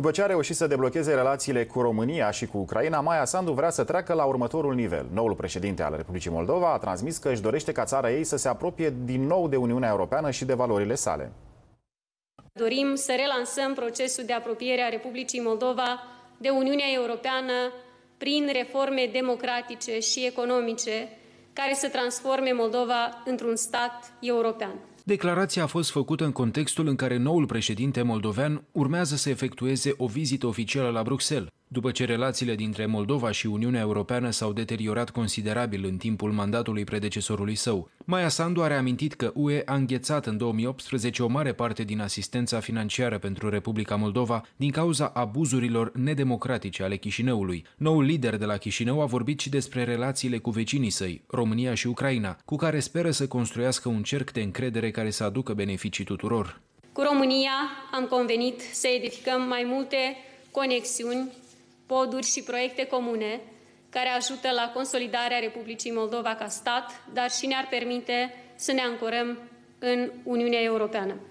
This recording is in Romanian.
După ce a reușit să deblocheze relațiile cu România și cu Ucraina, Maia Sandu vrea să treacă la următorul nivel. Noul președinte al Republicii Moldova a transmis că își dorește ca țara ei să se apropie din nou de Uniunea Europeană și de valorile sale. Dorim să relansăm procesul de apropiere a Republicii Moldova de Uniunea Europeană prin reforme democratice și economice care să transforme Moldova într-un stat european. Declarația a fost făcută în contextul în care noul președinte moldovean urmează să efectueze o vizită oficială la Bruxelles. După ce relațiile dintre Moldova și Uniunea Europeană s-au deteriorat considerabil în timpul mandatului predecesorului său, Maia Sandu a reamintit că UE a înghețat în 2018 o mare parte din asistența financiară pentru Republica Moldova din cauza abuzurilor nedemocratice ale Chișinăului. Noul lider de la Chișinău a vorbit și despre relațiile cu vecinii săi, România și Ucraina, cu care speră să construiască un cerc de încredere care să aducă beneficii tuturor. Cu România am convenit să edificăm mai multe conexiuni poduri și proiecte comune care ajută la consolidarea Republicii Moldova ca stat, dar și ne-ar permite să ne ancorăm în Uniunea Europeană.